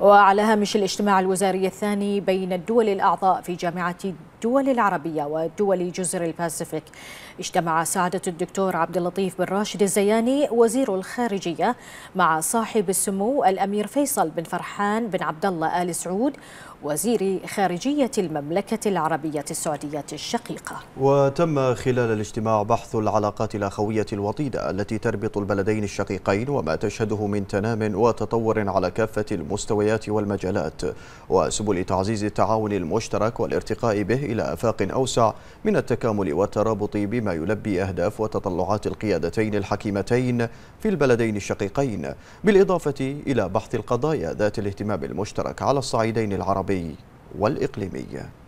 وعلى هامش الاجتماع الوزاري الثاني بين الدول الأعضاء في جامعة الدول العربية ودول جزر الباسيفيك اجتمع سعادة الدكتور عبد اللطيف بن راشد الزياني وزير الخارجية مع صاحب السمو الأمير فيصل بن فرحان بن عبد الله آل سعود وزير خارجية المملكة العربية السعودية الشقيقة وتم خلال الاجتماع بحث العلاقات الأخوية الوطيدة التي تربط البلدين الشقيقين وما تشهده من تنام وتطور على كافة المستويات والمجالات وسبل تعزيز التعاون المشترك والارتقاء به إلى آفاق أوسع من التكامل والترابط بما يلبي أهداف وتطلعات القيادتين الحكيمتين في البلدين الشقيقين بالإضافة إلى بحث القضايا ذات الاهتمام المشترك على الصعيدين العربي والإقليمي